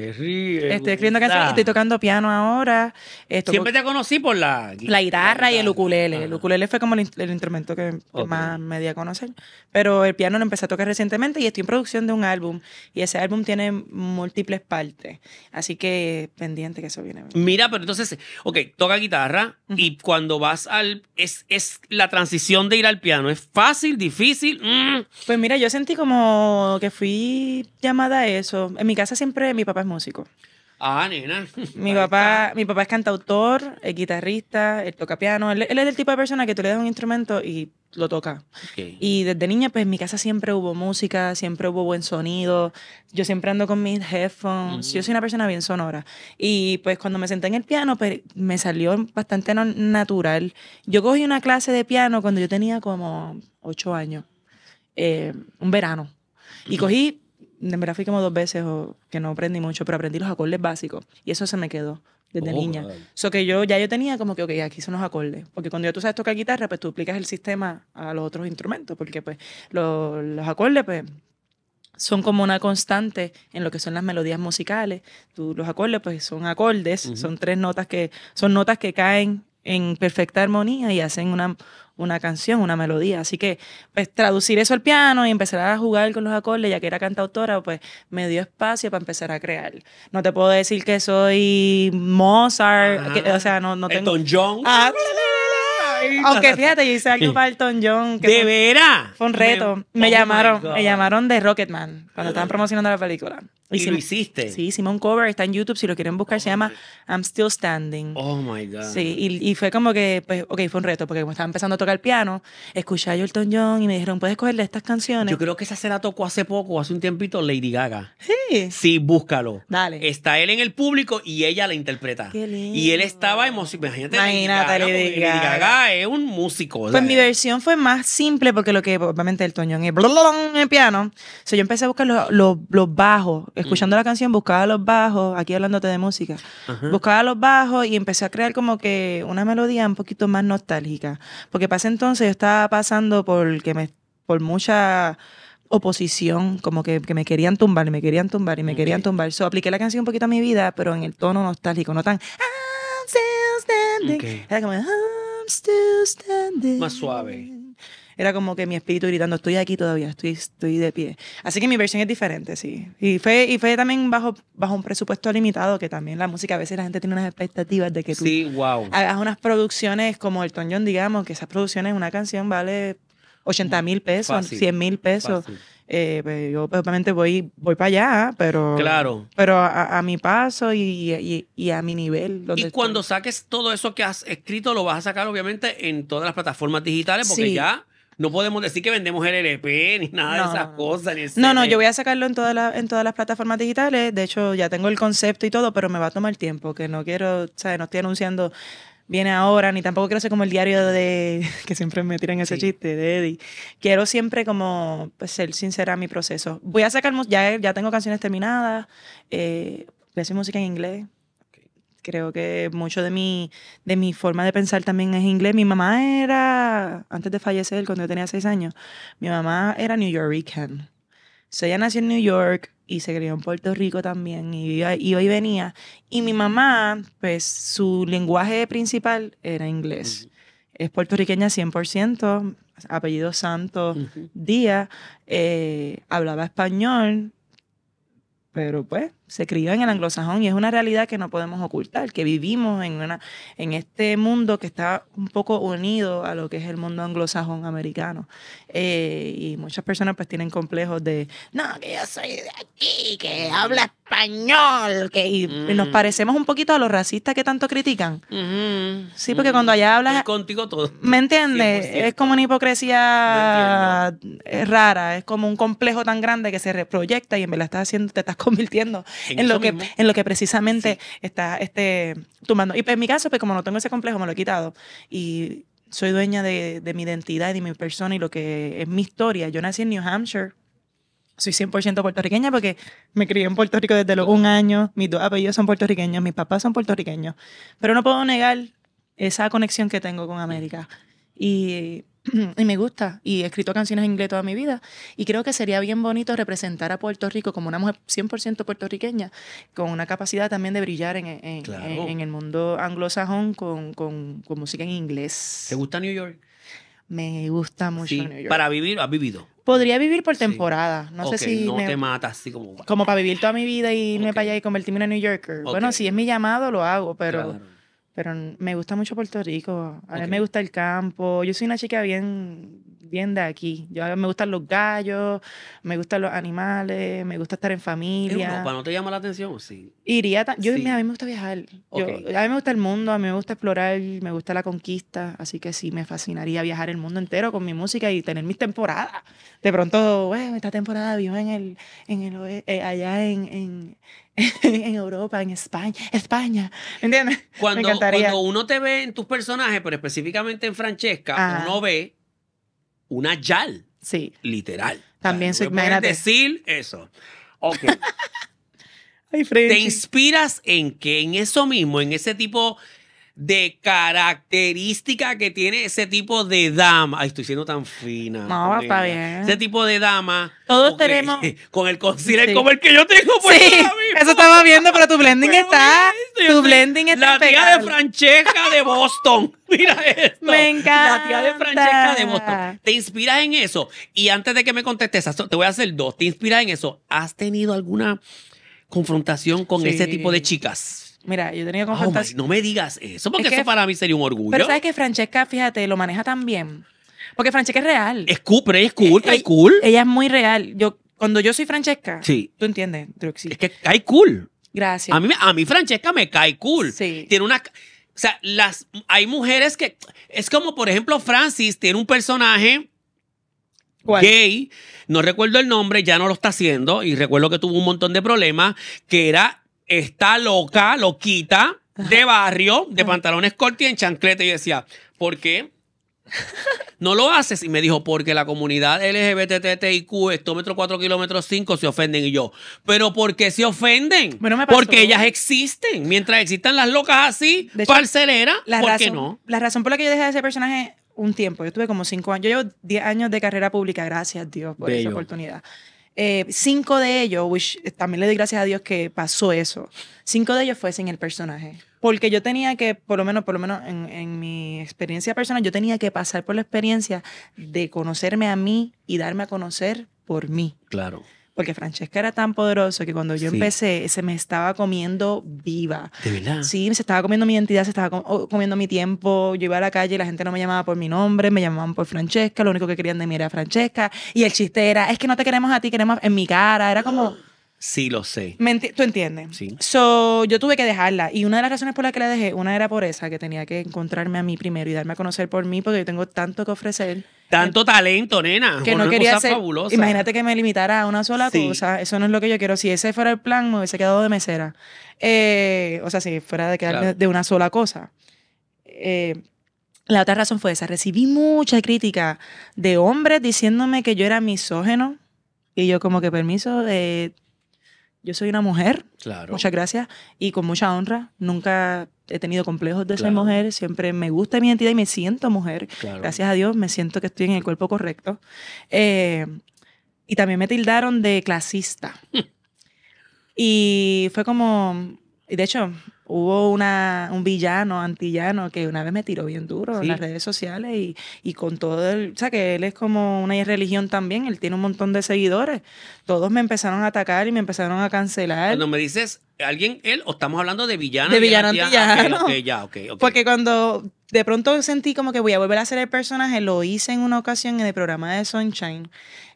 Estoy escribiendo canciones estoy tocando piano ahora. Eh, Siempre te conocí por la, la guitarra y el ukulele. El ukulele fue como el, instrumento que, más me di a conocer. Pero el piano lo empecé a tocar recientemente y estoy en producción de un álbum. Y ese álbum tiene múltiples partes. Así que pendiente que eso viene. Mira, pero entonces, ok, toca guitarra y cuando vas al. Es, la transición de ir al piano. ¿Es fácil, difícil? Mm. Pues mira, yo sentí como que fue fui llamada a eso. En mi casa siempre mi papá es músico. Ah, nena. Mi papá, mi papá es cantautor, es guitarrista, él toca piano. Él, es el tipo de persona que tú le das un instrumento y lo toca. Y desde niña, pues en mi casa siempre hubo música, siempre hubo buen sonido. Yo siempre ando con mis headphones. Yo soy una persona bien sonora. Y pues cuando me senté en el piano, pues, me salió bastante natural. Yo cogí una clase de piano cuando yo tenía como ocho años, eh, un verano. Y cogí, en verdad fui como dos veces o que no aprendí mucho, pero aprendí los acordes básicos y eso se me quedó desde oh, niña. Eso que yo ya yo tenía como que, ok, aquí son los acordes. Porque cuando tú sabes tocar guitarra, pues tú aplicas el sistema a los otros instrumentos, porque pues los acordes, pues son como una constante en lo que son las melodías musicales. Tú, los acordes, pues son acordes, son tres notas que, son notas que caen en perfecta armonía y hacen una, una canción, una melodía. Así que, pues, traducir eso al piano y empezar a jugar con los acordes, ya que era cantautora, pues me dio espacio para empezar a crear. No te puedo decir que soy Mozart, o sea, no, no tengo. John. Ah, aunque fíjate, yo hice algo para Elton John. Que ¿De veras? Fue un reto. Me, llamaron, me llamaron de Rocketman cuando estaban promocionando la película. ¿Y, lo hiciste? Sí, hicimos cover, está en YouTube, si lo quieren buscar, se oh, llama I'm Still Standing. Oh my God. Sí, y, fue como que, pues, ok, fue un reto, porque como estaba empezando a tocar el piano, escuché a Elton John y me dijeron, ¿puedes cogerle estas canciones? Yo creo que esa se la tocó hace poco, hace un tiempito, Lady Gaga. Sí. Sí, búscalo. Dale. Está él en el público y ella la interpreta. Qué lindo. Y él estaba emocionado. Imagínate, Imagínate Lady Gaga es un músico. Pues mi versión fue más simple porque lo que obviamente el toño en el piano. O yo empecé a buscar los, los, bajos. Escuchando mm. la canción, buscaba los bajos, aquí hablándote de música. Buscaba los bajos y empecé a crear como que una melodía un poquito más nostálgica. Porque para ese entonces yo estaba pasando por, que me, por mucha oposición, como que, me querían tumbar y me querían tumbar y me querían tumbar. So, apliqué la canción un poquito a mi vida, pero en el tono nostálgico, no tan... Ah, Era como... Ah, más suave. Era como que mi espíritu gritando, estoy aquí todavía, estoy, estoy de pie. Así que mi versión es diferente, sí. Y fue, y fue también bajo, bajo un presupuesto limitado, que también la música, a veces la gente tiene unas expectativas de que tú sí, hagas unas producciones como el Tonjon, digamos, que esas producciones, una canción vale 80 mil pesos, 100 mil pesos. Eh, yo obviamente voy, voy para allá, pero, claro. pero a, mi paso y, a mi nivel. y cuando saques todo eso que has escrito, lo vas a sacar obviamente en todas las plataformas digitales, porque ya no podemos decir que vendemos el ni nada de esas cosas. Ni no, no, yo voy a sacarlo en, todas las en todas las plataformas digitales. De hecho, ya tengo el concepto y todo, pero me va a tomar tiempo, que no quiero, sea, No estoy anunciando viene ahora, ni tampoco quiero ser como el diario de, [LAUGHS] que siempre me tiran ese chiste de Eddie. Quiero siempre como pues, ser sincera en mi proceso. Voy a sacar, ya, ya tengo canciones terminadas, eh, voy a hacer música en inglés. Creo que mucho de mi, de mi forma de pensar también es inglés. Mi mamá era, antes de fallecer, cuando yo tenía seis años, mi mamá era New Yorker. So ella nació en New York, y se crió en Puerto Rico también y iba, y venía. Y mi mamá, pues su lenguaje principal era inglés. Es puertorriqueña 100%, apellido Santo Díaz, eh, hablaba español, pero pues se crió en el anglosajón y es una realidad que no podemos ocultar, que vivimos en, una, en este mundo que está un poco unido a lo que es el mundo anglosajón americano. Eh, y muchas personas pues tienen complejos de, no, que yo soy de aquí, que mm. habla español, que mm. nos parecemos un poquito a los racistas que tanto critican. Mm-hmm. Sí, porque cuando allá hablas... contigo todo. ¿Me entiendes? Es como una hipocresía rara, es como un complejo tan grande que se reproyecta y en verdad estás haciendo, te estás [LAUGHS] convirtiendo en, lo que, en lo que precisamente está este, tumbando. Y pues, en mi caso, pues como no tengo ese complejo, me lo he quitado. Y soy dueña de, mi identidad y mi persona y lo que es mi historia. Yo nací en New Hampshire soy 100% puertorriqueña porque me crié en Puerto Rico desde los un año, mis dos apellidos son puertorriqueños, mis papás son puertorriqueños, pero no puedo negar esa conexión que tengo con América. Y [CLEARS THROAT] y me gusta. Y he escrito canciones en inglés toda mi vida. Y creo que sería bien bonito representar a Puerto Rico como una mujer 100% puertorriqueña, con una capacidad también de brillar en, el mundo anglosajón con, con, música en inglés. ¿Te gusta New York? Me gusta mucho New York. Para vivir, has vivido. Podría vivir por temporada. No sé si. No te mata así como. Como para vivir toda mi vida y irme para allá y convertirme en New Yorker. Bueno, si es mi llamado, lo hago, pero. Pero me gusta mucho Puerto Rico. A mí me gusta el campo. Yo soy una chica bien, bien de aquí. Yo, me gustan los gallos, me gustan los animales, me gusta estar en familia. Para no te llama la atención? Sí. Iría. Yo, a mí me gusta viajar. a mí me gusta el mundo, a mí me gusta explorar, me gusta la conquista. Así que sí, me fascinaría viajar el mundo entero con mi música y tener mis temporadas. De pronto, bueno, esta temporada vivo en el, en el, eh, allá en en Europa, en España, España, ¿entiendes? Cuando, Me cuando uno te ve en tus personajes, pero específicamente en Francesca, ah. uno ve una yal. Sí. Literal. También su sea, decir eso. Ok. [LAUGHS] Ay, ¿Te inspiras en que En eso mismo, en ese tipo de característica que tiene ese tipo de dama. Ay, estoy siendo tan fina. No, bien. Ese tipo de dama. Todos tenemos. [LAUGHS] Con el concealer como el que yo tengo pues, sí, Eso estaba viendo, pero tu pues, blending pues, está. tu blending está. La tía de Francesca de Boston. [LAUGHS] Mira esto. Me La tía de Francesca de Boston. Te inspiras en eso. Y antes de que me contestes, te voy a hacer dos. Te inspiras en eso. ¿Has tenido alguna confrontación con ese tipo de chicas? Mira, yo tenía tenido confrontaciones. Ah, no me digas eso, porque eso para mí sería un orgullo. Pero sabes que Francesca, fíjate, lo maneja tan bien. Porque Francesca es real. Es cool, pero es cool, eh, es, cool. Ella es muy real. Yo, cuando yo soy Francesca, sí. tú entiendes, Druxy. Es que cae cool. Gracias. A mí, a mí Francesca me cae cool. Sí. Tiene una... O sea, las, hay mujeres que... Es como, por ejemplo, Francis tiene un personaje... gay, no recuerdo el nombre, ya no lo está haciendo y recuerdo que tuvo un montón de problemas, que era está loca, loquita, de barrio, de pantalones cortos y en chancleta. Y decía, ¿por qué? No lo haces. Y me dijo, porque la comunidad LGBTTIQ, estómetro 4 kilómetros 5, se ofenden. Y yo, ¿pero por qué se ofenden? Porque ellas existen. Mientras existan las locas así, parcelera, la ¿por razón, qué no? La razón por la que yo dejé de ese personaje un tiempo, yo tuve como cinco años, yo llevo 10 años de carrera pública, gracias a Dios por esa oportunidad. Eh, cinco de ellos, which, eh, también le doy gracias a Dios que pasó eso, cinco de ellos fue sin el personaje. Porque yo tenía que, por lo menos, por lo menos en, en, mi experiencia personal, yo tenía que pasar por la experiencia de conocerme a mí y darme a conocer por mí. Claro porque Francesca era tan poderoso que cuando yo empecé se me estaba comiendo viva. ¿De verdad? Sí, se estaba comiendo mi identidad, se estaba comiendo mi tiempo. Yo iba a la calle y la gente no me llamaba por mi nombre, me llamaban por Francesca, lo único que querían de mí era Francesca. Y el chiste era, es que no te queremos a ti, queremos en mi cara. Era como... Sí, lo sé. ¿Tú entiendes? Sí. So, yo tuve que dejarla. Y una de las razones por las que la dejé, una era por esa, que tenía que encontrarme a mí primero y darme a conocer por mí, porque yo tengo tanto que ofrecer. Tanto talento, nena. Que no quería Fabulosa. Imagínate que me limitara a una sola cosa. Eso no es lo que yo quiero. Si ese fuera el plan, me hubiese quedado de mesera. Eh, o sea, si fuera de quedarme de una sola cosa. Eh, la otra razón fue esa. Recibí mucha crítica de hombres diciéndome que yo era misógeno. Y yo como que, permiso, de... Eh, yo soy una mujer. Claro. Muchas gracias. Y con mucha honra. Nunca he tenido complejos de ser mujer. Siempre me gusta mi identidad y me siento mujer. Gracias a Dios me siento que estoy en el cuerpo correcto. Eh, y también me tildaron de clasista. [LAUGHS] y fue como. Y de hecho, Hubo una, un villano antillano que una vez me tiró bien duro en las redes sociales y, y con todo el. O sea, que él es como una religión también, él tiene un montón de seguidores. Todos me empezaron a atacar y me empezaron a cancelar. Cuando me dices alguien, él, o estamos hablando de villano. De villano antillano. ya, okay, Porque cuando de pronto sentí como que voy a volver a ser el personaje, lo hice en una ocasión en el programa de Sunshine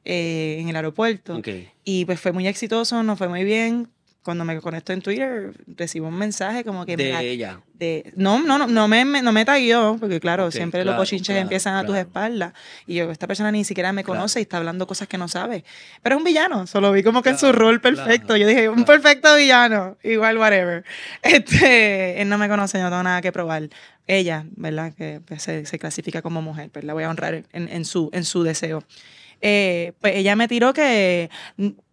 eh, en el aeropuerto. Y pues fue muy exitoso, nos fue muy bien cuando me conecto en Twitter, recibo un mensaje como que... De ella. no, no, no, no me, no me porque claro, siempre los cochinches empiezan a tus espaldas. Y yo, esta persona ni siquiera me conoce y está hablando cosas que no sabe. Pero es un villano, solo vi como que en su rol perfecto. yo dije, un perfecto villano, igual whatever. [LAUGHS] Este, él no me conoce, no tengo nada que probar. Ella, ¿verdad? Que se, clasifica como mujer, pero pues la voy a honrar en, su, en su deseo. Eh, pues ella me tiró que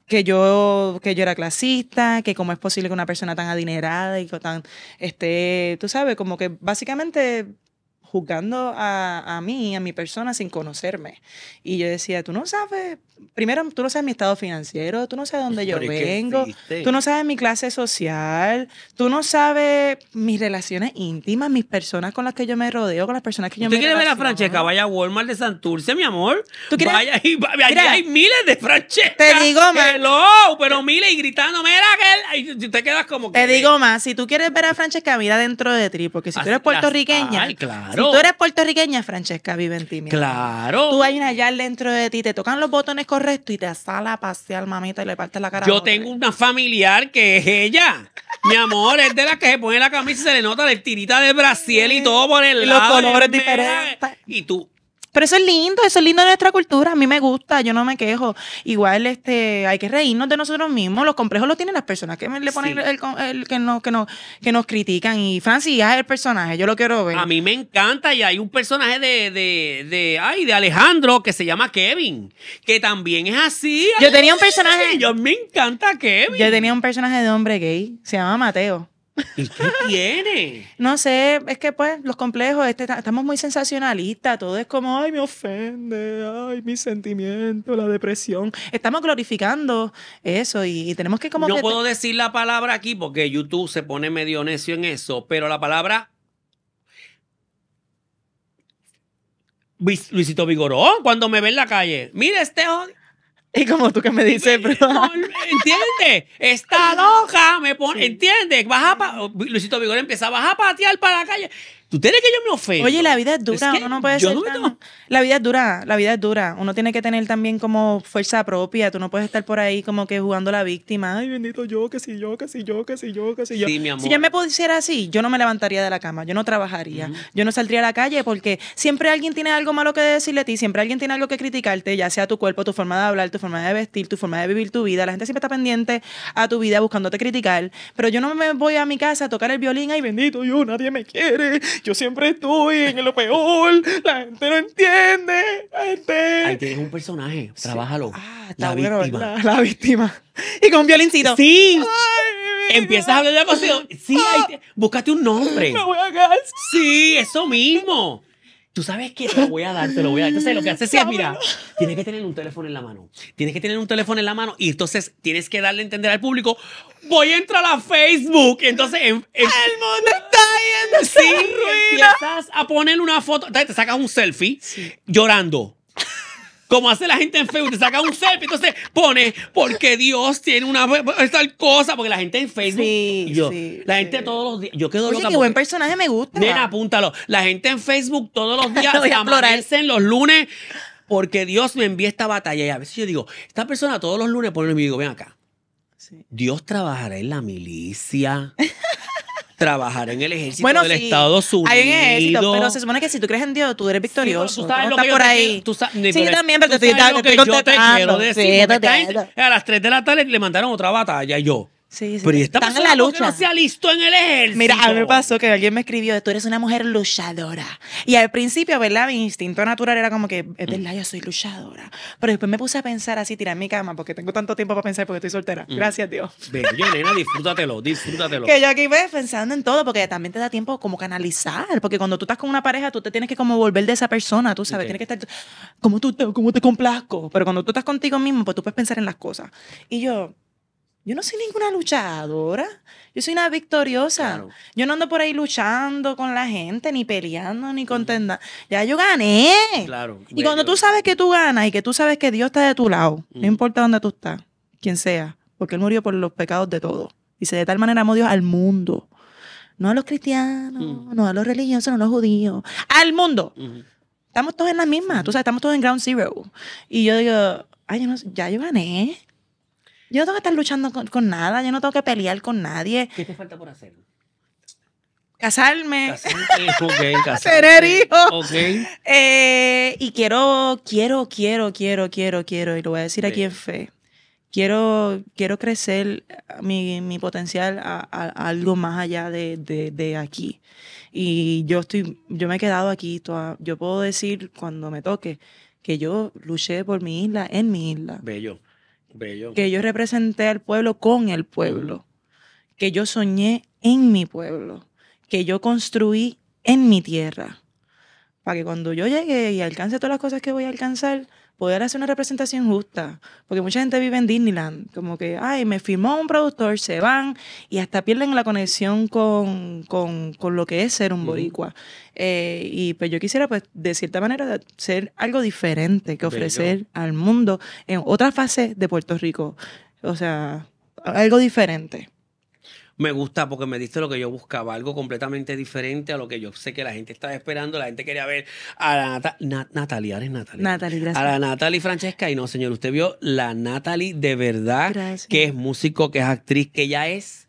que yo, que yo era clasista, que cómo es posible que una persona tan adinerada y tan, este, tú sabes, como que básicamente juzgando a, mí, a mi persona, sin conocerme. Y yo decía, tú no sabes, primero, tú no sabes mi estado financiero, tú no sabes dónde yo vengo, tú no sabes mi clase social, tú no sabes mis relaciones íntimas, mis personas con las que yo me rodeo, con las personas que yo me ¿Tú quieres ver a Francesca? Vaya Walmart de Santurce, mi amor. Vaya hay miles de Francesca. Te digo más. pero miles y gritando, mira que él, y te quedas como que... Te digo más, si tú quieres ver a Francesca, mira dentro de ti, porque si tú eres puertorriqueña, ay, claro tú eres puertorriqueña, Francesca vive en ti. Claro. Tú hay una allá dentro de ti, te tocan los botones correctos y te asala a pasear, mamita, y le partes la cara. Yo tengo una familiar que es ella. Mi amor, es de la que se pone la camisa y se le nota la tirita de Brasil y todo por el lado. Los colores diferentes. Y tú, pero eso es lindo, eso es lindo de nuestra cultura. A mí me gusta, yo no me quejo. Igual este, hay que reírnos de nosotros mismos. Los complejos los tienen las personas que le ponen que, no, que, no, que nos critican. Y Francis es el personaje, yo lo quiero ver. A mí me encanta y hay un personaje de, de, de, ay, de Alejandro que se llama Kevin, que también es así. Yo tenía un personaje. Yo me encanta Kevin. Yo tenía un personaje de hombre gay, se llama Mateo. ¿Y qué tiene? No sé, es que pues los complejos, este, estamos muy sensacionalistas, todo es como, ay, me ofende, ay, mi sentimiento, la depresión. Estamos glorificando eso y, tenemos que como... No puedo decir la palabra aquí porque YouTube se pone medio necio en eso, pero la palabra... Luisito Vigorón, cuando me ve en la calle, mire este como tú que me dices, pero... ¿Entiendes? Está loca, me pone, ¿entiendes? Baja Luisito Vigor empieza a bajar a patear para la calle. ¿Tú tienes que yo me ofendo? Oye, la vida es dura, uno no puede ser tan... La vida es dura, la vida es dura. Uno tiene que tener también como fuerza propia. Tú no puedes estar por ahí como que jugando la víctima. Ay, bendito yo, que si yo, que si yo, que si yo, que si yo. Si yo me pusiera así, yo no me levantaría de la cama, yo no trabajaría, yo no saldría a la calle porque siempre alguien tiene algo malo que decirle a ti, siempre alguien tiene algo que criticarte, ya sea tu cuerpo, tu forma de hablar, tu forma forma de vestir, tu forma de vivir tu vida. La gente siempre está pendiente a tu vida buscándote criticar. Pero yo no me voy a mi casa a tocar el violín. Ay, bendito yo, nadie me quiere. Yo siempre estoy en lo peor. La gente no entiende. La gente... Ahí tienes un personaje. Trabájalo. Ah, la, víctima. La, víctima. Y con un violincito. Sí. Empiezas a hablar de la cocina. Sí, ahí ah. te... búscate un nombre. Me voy a Sí, eso mismo tú sabes que te lo voy a dar, te lo voy a dar. Entonces lo que haces es, mira, tienes que tener un teléfono en la mano. Tienes que tener un teléfono en la mano y entonces tienes que darle a entender al público, voy a entrar a Facebook. Entonces, el mundo está en sí, ruina! Empiezas a poner una foto, te sacas un selfie llorando como hace la gente en Facebook, te saca un selfie, entonces pone, porque Dios tiene una tal cosa, porque la gente en Facebook, sí, yo, la gente todos los días, yo quedo Oye, loca. buen personaje me gusta. Ven, apúntalo. La gente en Facebook todos los días se amanece en los lunes porque Dios me envía esta batalla. Y a veces yo digo, esta persona todos los lunes pone y me digo, ven acá. Dios trabajará en la milicia. [LAUGHS] trabajar en el ejército del sí, Estados Unidos. Hay un ejército, pero se supone que si tú crees en Dios, tú eres victorioso. Sí, tú sabes lo por ahí. Tú sabes, sí, también, pero tú te sabes te, lo que yo te quiero decir. a las 3 de la tarde le mandaron otra batalla yo. Sí, sí. Pero está en la lucha. no se listo en el ejército. Mira, a mí me pasó que alguien me escribió, tú eres una mujer luchadora. Y al principio, ¿verdad? Mi instinto natural era como que, es mm. verdad, yo soy luchadora. Pero después me puse a pensar así, tirar mi cama, porque tengo tanto tiempo para pensar porque estoy soltera. Mm. Gracias, Dios. Bello, nena, disfrútatelo, disfrútatelo. que yo aquí ves pues, pensando en todo, porque también te da tiempo como canalizar. Porque cuando tú estás con una pareja, tú te tienes que como volver de esa persona, tú sabes. Tienes que estar, como tú como te complazco. Pero cuando tú estás contigo mismo, pues tú puedes pensar en las cosas. Y yo yo no soy ninguna luchadora, yo soy una victoriosa. Yo no ando por ahí luchando con la gente, ni peleando, ni contenta. Ya yo gané. Y cuando tú sabes que tú ganas y que tú sabes que Dios está de tu lado, no importa dónde tú estás, quien sea, porque Él murió por los pecados de todos. Y se de tal manera amó Dios al mundo. No a los cristianos, no a los religiosos, no a los judíos. Al mundo. Estamos todos en la misma, tú sabes, estamos todos en Ground Zero. Y yo digo, ay, ya yo gané. Yo no tengo que estar luchando con, nada, yo no tengo que pelear con nadie. ¿Qué te falta por hacer? Casarme. Casarme. okay, [LAUGHS] eh, y quiero, quiero, quiero, quiero, quiero, quiero, y lo voy a decir aquí en fe. Quiero, quiero crecer mi, potencial a, algo más allá de, aquí. Y yo estoy, yo me he quedado aquí. yo puedo decir cuando me toque que yo luché por mi isla en mi isla. Bello. Que yo representé al pueblo con el pueblo. Que yo soñé en mi pueblo. Que yo construí en mi tierra. Para que cuando yo llegue y alcance todas las cosas que voy a alcanzar, poder hacer una representación justa, porque mucha gente vive en Disneyland, como que, ay, me firmó un productor, se van y hasta pierden la conexión con, con, con lo que es ser un boricua. Eh, y pues yo quisiera, pues, de cierta manera, ser algo diferente que ofrecer al mundo en otra fase de Puerto Rico, o sea, algo diferente. Me gusta porque me diste lo que yo buscaba, algo completamente diferente a lo que yo sé que la gente estaba esperando. La gente quería ver a la Natalie, ¿eres Natalie? Natalie, gracias. A la Natalie Francesca. Y no, señor, usted vio la Natalie de verdad, que es músico, que es actriz, que ya es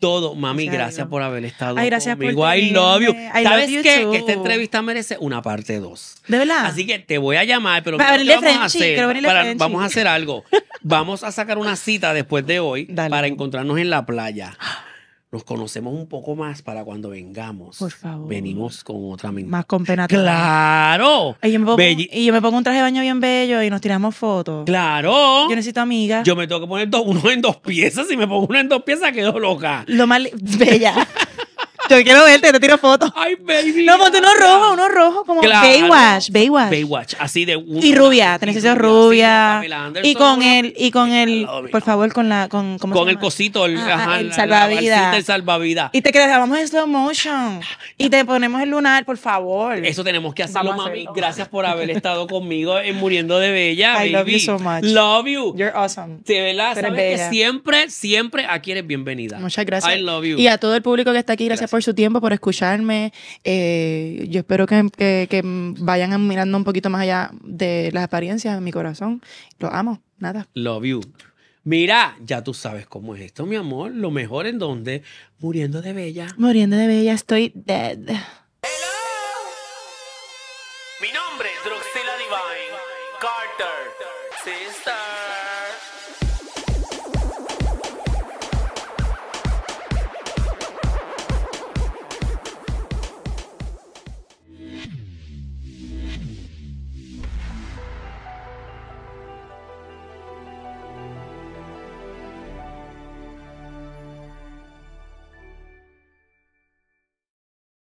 todo. Mami, gracias, por haber estado Ay, gracias Por I love you. ¿Sabes qué? que esta entrevista merece una parte 2. De verdad. Así que te voy a llamar, pero vamos, a hacer? vamos a hacer algo. [LAUGHS] vamos a sacar una cita después de hoy para encontrarnos en la playa. [GASPS] nos conocemos un poco más para cuando vengamos. Por favor. Venimos con otra amiga Más con pena. ¡Claro! Y yo, me pongo, un traje de baño bien bello y nos tiramos fotos. ¡Claro! Yo necesito amigas. Yo me tengo que poner dos, uno en dos piezas. y me pongo uno en dos piezas, quedo loca. Lo más... Bella. [LAUGHS] Yo quiero verte, te tiro fotos. Ay, baby. No, ponte unos rojo, uno rojo, como Baywatch, Baywatch. Baywatch, así de Y rubia, tenés que ser rubia. Y con el, y con el, por favor, con la, con, Con el cosito, el, salvavida ah, el salvavidas. salvavidas. Y te quedas, vamos en slow motion. Y te ponemos el lunar, por favor. Eso tenemos que hacerlo, mami. Gracias por haber estado conmigo en Muriendo de Bella, I baby. love you so much. Love you. You're awesome. Te verdad, sabes que siempre, siempre aquí eres bienvenida. Muchas gracias. I love you. Y a todo el público que está aquí, gracias. gracias. por su tiempo, por escucharme. Eh, yo espero que, vayan mirando un poquito más allá de las apariencias en mi corazón. lo amo, nada. Love you. Mira, ya tú sabes cómo es esto, mi amor. Lo mejor en donde, muriendo de bella. Muriendo de bella, estoy dead. Mi nombre